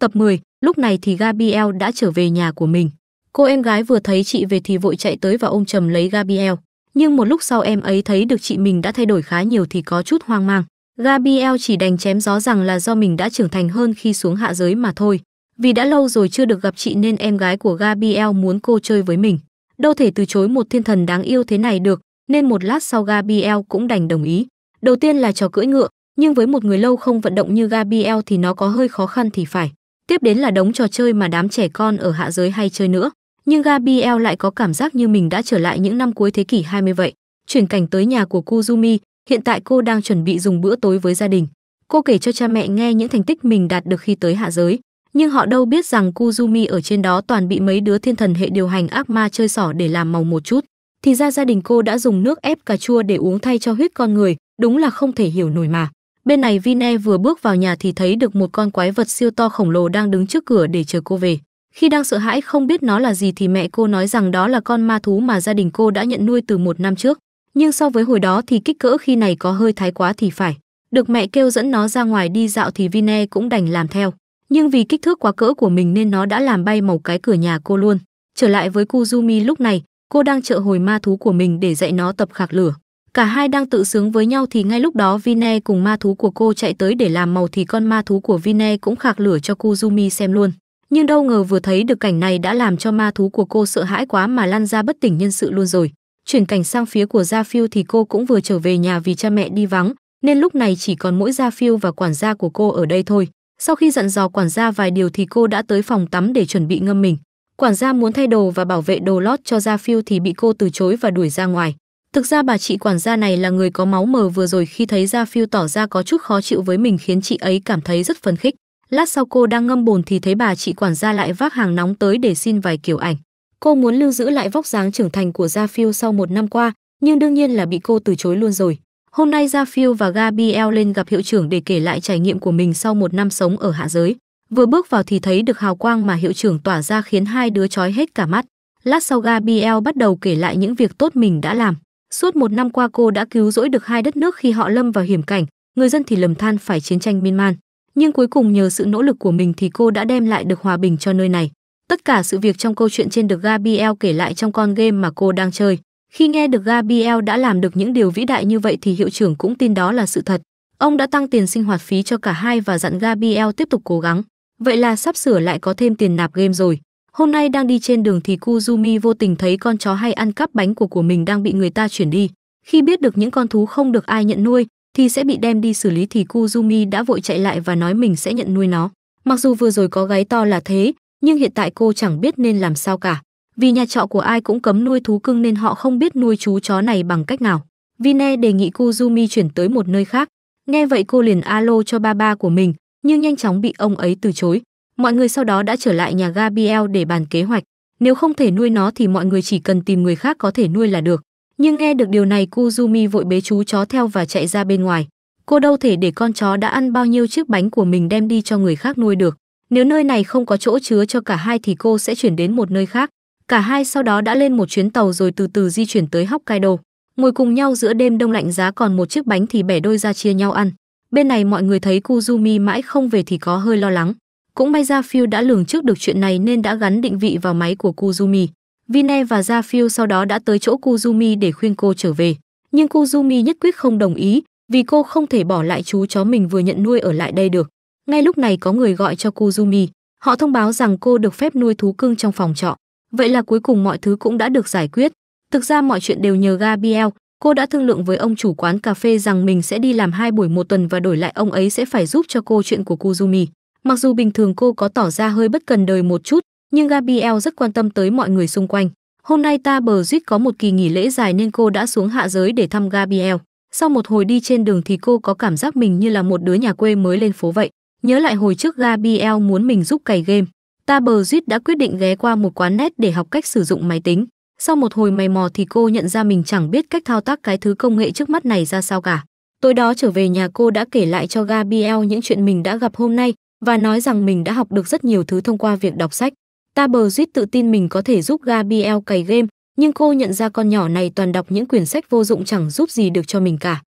Tập 10 Lúc này thì Gabriel đã trở về nhà của mình. Cô em gái vừa thấy chị về thì vội chạy tới và ôm chầm lấy Gabriel. Nhưng một lúc sau em ấy thấy được chị mình đã thay đổi khá nhiều thì có chút hoang mang. Gabriel chỉ đành chém gió rằng là do mình đã trưởng thành hơn khi xuống hạ giới mà thôi. Vì đã lâu rồi chưa được gặp chị nên em gái của Gabriel muốn cô chơi với mình. Đâu thể từ chối một thiên thần đáng yêu thế này được, nên một lát sau Gabriel cũng đành đồng ý. Đầu tiên là trò cưỡi ngựa, nhưng với một người lâu không vận động như Gabriel thì nó có hơi khó khăn thì phải. Tiếp đến là đống trò chơi mà đám trẻ con ở hạ giới hay chơi nữa. Nhưng Gabriel lại có cảm giác như mình đã trở lại những năm cuối thế kỷ 20 vậy. Chuyển cảnh tới nhà của Kuzumi, hiện tại cô đang chuẩn bị dùng bữa tối với gia đình. Cô kể cho cha mẹ nghe những thành tích mình đạt được khi tới hạ giới. Nhưng họ đâu biết rằng Kuzumi ở trên đó toàn bị mấy đứa thiên thần hệ điều hành ác ma chơi sỏ để làm màu một chút. Thì ra gia đình cô đã dùng nước ép cà chua để uống thay cho huyết con người, đúng là không thể hiểu nổi mà. Bên này Vine vừa bước vào nhà thì thấy được một con quái vật siêu to khổng lồ đang đứng trước cửa để chờ cô về. Khi đang sợ hãi không biết nó là gì thì mẹ cô nói rằng đó là con ma thú mà gia đình cô đã nhận nuôi từ một năm trước. Nhưng so với hồi đó thì kích cỡ khi này có hơi thái quá thì phải. Được mẹ kêu dẫn nó ra ngoài đi dạo thì Vine cũng đành làm theo. Nhưng vì kích thước quá cỡ của mình nên nó đã làm bay màu cái cửa nhà cô luôn. Trở lại với Kuzumi lúc này, cô đang trợ hồi ma thú của mình để dạy nó tập khạc lửa. Cả hai đang tự sướng với nhau thì ngay lúc đó Vine cùng ma thú của cô chạy tới để làm màu thì con ma thú của Vine cũng khạc lửa cho Kuzumi xem luôn. Nhưng đâu ngờ vừa thấy được cảnh này đã làm cho ma thú của cô sợ hãi quá mà lăn ra bất tỉnh nhân sự luôn rồi. Chuyển cảnh sang phía của Gia Phiêu thì cô cũng vừa trở về nhà vì cha mẹ đi vắng, nên lúc này chỉ còn mỗi Gia Phiêu và quản gia của cô ở đây thôi. Sau khi dặn dò quản gia vài điều thì cô đã tới phòng tắm để chuẩn bị ngâm mình. Quản gia muốn thay đồ và bảo vệ đồ lót cho Gia Phiêu thì bị cô từ chối và đuổi ra ngoài. Thực ra bà chị quản gia này là người có máu mờ vừa rồi khi thấy Gia Phiêu tỏ ra có chút khó chịu với mình khiến chị ấy cảm thấy rất phấn khích. Lát sau cô đang ngâm bồn thì thấy bà chị quản gia lại vác hàng nóng tới để xin vài kiểu ảnh. Cô muốn lưu giữ lại vóc dáng trưởng thành của Gia Phiêu sau một năm qua, nhưng đương nhiên là bị cô từ chối luôn rồi. Hôm nay Gia Phiêu và Gabriel lên gặp hiệu trưởng để kể lại trải nghiệm của mình sau một năm sống ở hạ giới. Vừa bước vào thì thấy được hào quang mà hiệu trưởng tỏa ra khiến hai đứa chói hết cả mắt. Lát sau Gabriel bắt đầu kể lại những việc tốt mình đã làm. Suốt một năm qua cô đã cứu rỗi được hai đất nước khi họ lâm vào hiểm cảnh, người dân thì lầm than phải chiến tranh miên man. Nhưng cuối cùng nhờ sự nỗ lực của mình thì cô đã đem lại được hòa bình cho nơi này. Tất cả sự việc trong câu chuyện trên được Gabriel kể lại trong con game mà cô đang chơi. Khi nghe được Gabriel đã làm được những điều vĩ đại như vậy thì hiệu trưởng cũng tin đó là sự thật. Ông đã tăng tiền sinh hoạt phí cho cả hai và dặn Gabriel tiếp tục cố gắng. Vậy là sắp sửa lại có thêm tiền nạp game rồi. Hôm nay đang đi trên đường thì Kuzumi vô tình thấy con chó hay ăn cắp bánh của của mình đang bị người ta chuyển đi. Khi biết được những con thú không được ai nhận nuôi thì sẽ bị đem đi xử lý thì Kuzumi đã vội chạy lại và nói mình sẽ nhận nuôi nó. Mặc dù vừa rồi có gáy to là thế, nhưng hiện tại cô chẳng biết nên làm sao cả. Vì nhà trọ của ai cũng cấm nuôi thú cưng nên họ không biết nuôi chú chó này bằng cách nào. Vine đề nghị Kuzumi chuyển tới một nơi khác. Nghe vậy cô liền alo cho ba ba của mình, nhưng nhanh chóng bị ông ấy từ chối. Mọi người sau đó đã trở lại nhà Gabriel để bàn kế hoạch. Nếu không thể nuôi nó thì mọi người chỉ cần tìm người khác có thể nuôi là được. Nhưng nghe được điều này Kuzumi vội bế chú chó theo và chạy ra bên ngoài. Cô đâu thể để con chó đã ăn bao nhiêu chiếc bánh của mình đem đi cho người khác nuôi được. Nếu nơi này không có chỗ chứa cho cả hai thì cô sẽ chuyển đến một nơi khác. Cả hai sau đó đã lên một chuyến tàu rồi từ từ di chuyển tới Hokkaido. Ngồi cùng nhau giữa đêm đông lạnh giá còn một chiếc bánh thì bẻ đôi ra chia nhau ăn. Bên này mọi người thấy Kuzumi mãi không về thì có hơi lo lắng. Cũng may Zafir đã lường trước được chuyện này nên đã gắn định vị vào máy của Kuzumi. Vine và Zafir sau đó đã tới chỗ Kuzumi để khuyên cô trở về. Nhưng Kuzumi nhất quyết không đồng ý vì cô không thể bỏ lại chú chó mình vừa nhận nuôi ở lại đây được. Ngay lúc này có người gọi cho Kuzumi. Họ thông báo rằng cô được phép nuôi thú cưng trong phòng trọ. Vậy là cuối cùng mọi thứ cũng đã được giải quyết. Thực ra mọi chuyện đều nhờ Gabriel, cô đã thương lượng với ông chủ quán cà phê rằng mình sẽ đi làm hai buổi một tuần và đổi lại ông ấy sẽ phải giúp cho cô chuyện của Kuzumi. Mặc dù bình thường cô có tỏ ra hơi bất cần đời một chút, nhưng Gabriel rất quan tâm tới mọi người xung quanh. Hôm nay ta bờ Duyết có một kỳ nghỉ lễ dài nên cô đã xuống hạ giới để thăm Gabriel. Sau một hồi đi trên đường thì cô có cảm giác mình như là một đứa nhà quê mới lên phố vậy. Nhớ lại hồi trước Gabriel muốn mình giúp cày game. Ta bờ Duyết đã quyết định ghé qua một quán net để học cách sử dụng máy tính. Sau một hồi mày mò thì cô nhận ra mình chẳng biết cách thao tác cái thứ công nghệ trước mắt này ra sao cả. Tối đó trở về nhà cô đã kể lại cho Gabriel những chuyện mình đã gặp hôm nay, và nói rằng mình đã học được rất nhiều thứ thông qua việc đọc sách. Ta bờ Duit tự tin mình có thể giúp Gabriel cày game, nhưng cô nhận ra con nhỏ này toàn đọc những quyển sách vô dụng chẳng giúp gì được cho mình cả.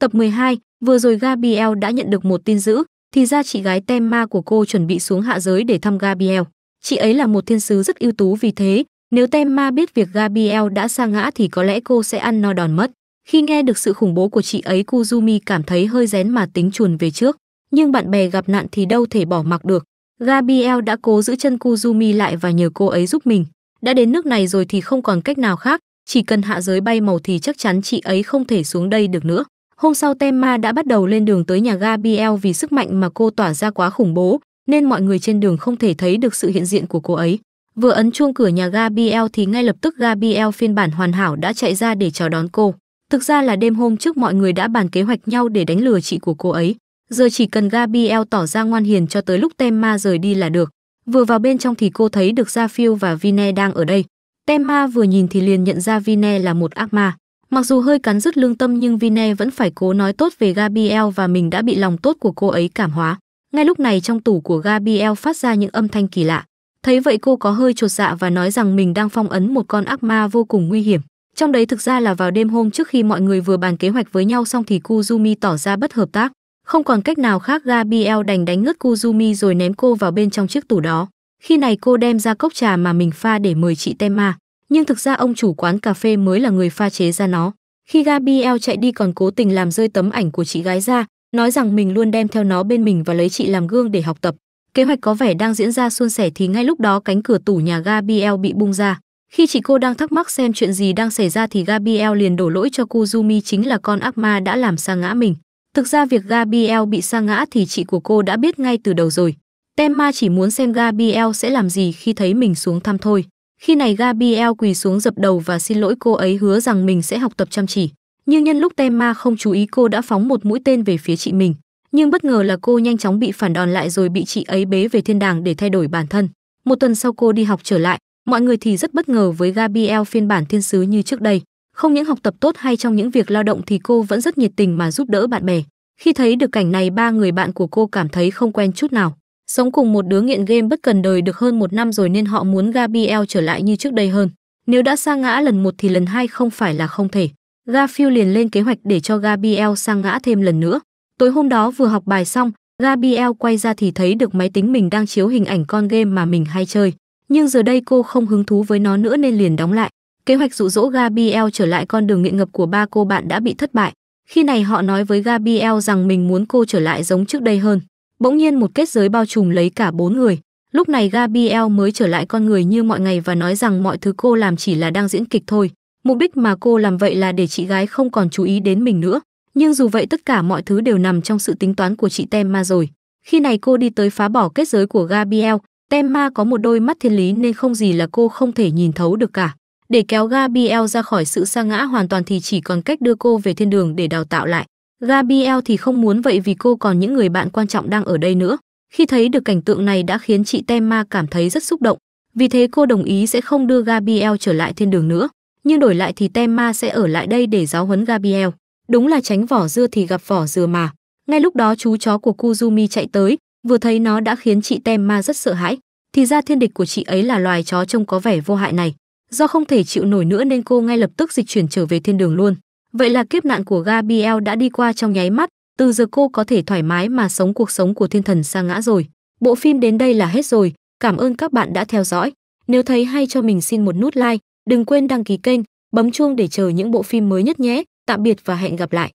Tập 12, vừa rồi Gabriel đã nhận được một tin dữ, thì ra chị gái Temma của cô chuẩn bị xuống hạ giới để thăm Gabriel. Chị ấy là một thiên sứ rất ưu tú vì thế, nếu Temma biết việc Gabriel đã sa ngã thì có lẽ cô sẽ ăn no đòn mất. Khi nghe được sự khủng bố của chị ấy Kuzumi cảm thấy hơi rén mà tính chuồn về trước nhưng bạn bè gặp nạn thì đâu thể bỏ mặc được. Gabriel đã cố giữ chân Kuzumi lại và nhờ cô ấy giúp mình. Đã đến nước này rồi thì không còn cách nào khác, chỉ cần hạ giới bay màu thì chắc chắn chị ấy không thể xuống đây được nữa. Hôm sau Tema đã bắt đầu lên đường tới nhà Gabriel vì sức mạnh mà cô tỏa ra quá khủng bố, nên mọi người trên đường không thể thấy được sự hiện diện của cô ấy. Vừa ấn chuông cửa nhà Gabriel thì ngay lập tức Gabriel phiên bản hoàn hảo đã chạy ra để chào đón cô. Thực ra là đêm hôm trước mọi người đã bàn kế hoạch nhau để đánh lừa chị của cô ấy. Giờ chỉ cần Gabriel tỏ ra ngoan hiền cho tới lúc Temma rời đi là được. Vừa vào bên trong thì cô thấy được Raphael và Vine đang ở đây. Temma vừa nhìn thì liền nhận ra Vine là một ác ma. Mặc dù hơi cắn rứt lương tâm nhưng Vine vẫn phải cố nói tốt về Gabriel và mình đã bị lòng tốt của cô ấy cảm hóa. Ngay lúc này trong tủ của Gabriel phát ra những âm thanh kỳ lạ. Thấy vậy cô có hơi chột dạ và nói rằng mình đang phong ấn một con ác ma vô cùng nguy hiểm. Trong đấy thực ra là vào đêm hôm trước khi mọi người vừa bàn kế hoạch với nhau xong thì Kuzumi tỏ ra bất hợp tác. Không còn cách nào khác Gabriel đành đánh ngất Kuzumi rồi ném cô vào bên trong chiếc tủ đó. Khi này cô đem ra cốc trà mà mình pha để mời chị Tema, à. nhưng thực ra ông chủ quán cà phê mới là người pha chế ra nó. Khi Gabriel chạy đi còn cố tình làm rơi tấm ảnh của chị gái ra, nói rằng mình luôn đem theo nó bên mình và lấy chị làm gương để học tập. Kế hoạch có vẻ đang diễn ra suôn sẻ thì ngay lúc đó cánh cửa tủ nhà Gabriel bị bung ra. Khi chị cô đang thắc mắc xem chuyện gì đang xảy ra thì Gabriel liền đổ lỗi cho Kuzumi chính là con ác ma đã làm sa ngã mình. Thực ra việc Gabriel bị sa ngã thì chị của cô đã biết ngay từ đầu rồi. Tema chỉ muốn xem Gabriel sẽ làm gì khi thấy mình xuống thăm thôi. Khi này Gabriel quỳ xuống dập đầu và xin lỗi cô ấy hứa rằng mình sẽ học tập chăm chỉ. Nhưng nhân lúc Tema không chú ý cô đã phóng một mũi tên về phía chị mình. Nhưng bất ngờ là cô nhanh chóng bị phản đòn lại rồi bị chị ấy bế về thiên đàng để thay đổi bản thân. Một tuần sau cô đi học trở lại, mọi người thì rất bất ngờ với Gabriel phiên bản thiên sứ như trước đây. Không những học tập tốt hay trong những việc lao động thì cô vẫn rất nhiệt tình mà giúp đỡ bạn bè. Khi thấy được cảnh này ba người bạn của cô cảm thấy không quen chút nào. Sống cùng một đứa nghiện game bất cần đời được hơn một năm rồi nên họ muốn Gabriel trở lại như trước đây hơn. Nếu đã sa ngã lần một thì lần hai không phải là không thể. Garfield liền lên kế hoạch để cho Gabriel sa ngã thêm lần nữa. Tối hôm đó vừa học bài xong, Gabriel quay ra thì thấy được máy tính mình đang chiếu hình ảnh con game mà mình hay chơi. Nhưng giờ đây cô không hứng thú với nó nữa nên liền đóng lại. Kế hoạch dụ dỗ Gabriel trở lại con đường nghiện ngập của ba cô bạn đã bị thất bại. Khi này họ nói với Gabriel rằng mình muốn cô trở lại giống trước đây hơn. Bỗng nhiên một kết giới bao trùm lấy cả bốn người. Lúc này Gabriel mới trở lại con người như mọi ngày và nói rằng mọi thứ cô làm chỉ là đang diễn kịch thôi. Mục đích mà cô làm vậy là để chị gái không còn chú ý đến mình nữa. Nhưng dù vậy tất cả mọi thứ đều nằm trong sự tính toán của chị Temma rồi. Khi này cô đi tới phá bỏ kết giới của Gabriel, Temma có một đôi mắt thiên lý nên không gì là cô không thể nhìn thấu được cả. Để kéo Gabriel ra khỏi sự sa ngã hoàn toàn thì chỉ còn cách đưa cô về thiên đường để đào tạo lại. Gabriel thì không muốn vậy vì cô còn những người bạn quan trọng đang ở đây nữa. Khi thấy được cảnh tượng này đã khiến chị Tema cảm thấy rất xúc động. Vì thế cô đồng ý sẽ không đưa Gabriel trở lại thiên đường nữa. Nhưng đổi lại thì Tema sẽ ở lại đây để giáo huấn Gabriel. Đúng là tránh vỏ dưa thì gặp vỏ dừa mà. Ngay lúc đó chú chó của Kuzumi chạy tới, vừa thấy nó đã khiến chị Tema rất sợ hãi. Thì ra thiên địch của chị ấy là loài chó trông có vẻ vô hại này. Do không thể chịu nổi nữa nên cô ngay lập tức dịch chuyển trở về thiên đường luôn. Vậy là kiếp nạn của Gabriel đã đi qua trong nháy mắt, từ giờ cô có thể thoải mái mà sống cuộc sống của thiên thần sa ngã rồi. Bộ phim đến đây là hết rồi, cảm ơn các bạn đã theo dõi. Nếu thấy hay cho mình xin một nút like, đừng quên đăng ký kênh, bấm chuông để chờ những bộ phim mới nhất nhé. Tạm biệt và hẹn gặp lại.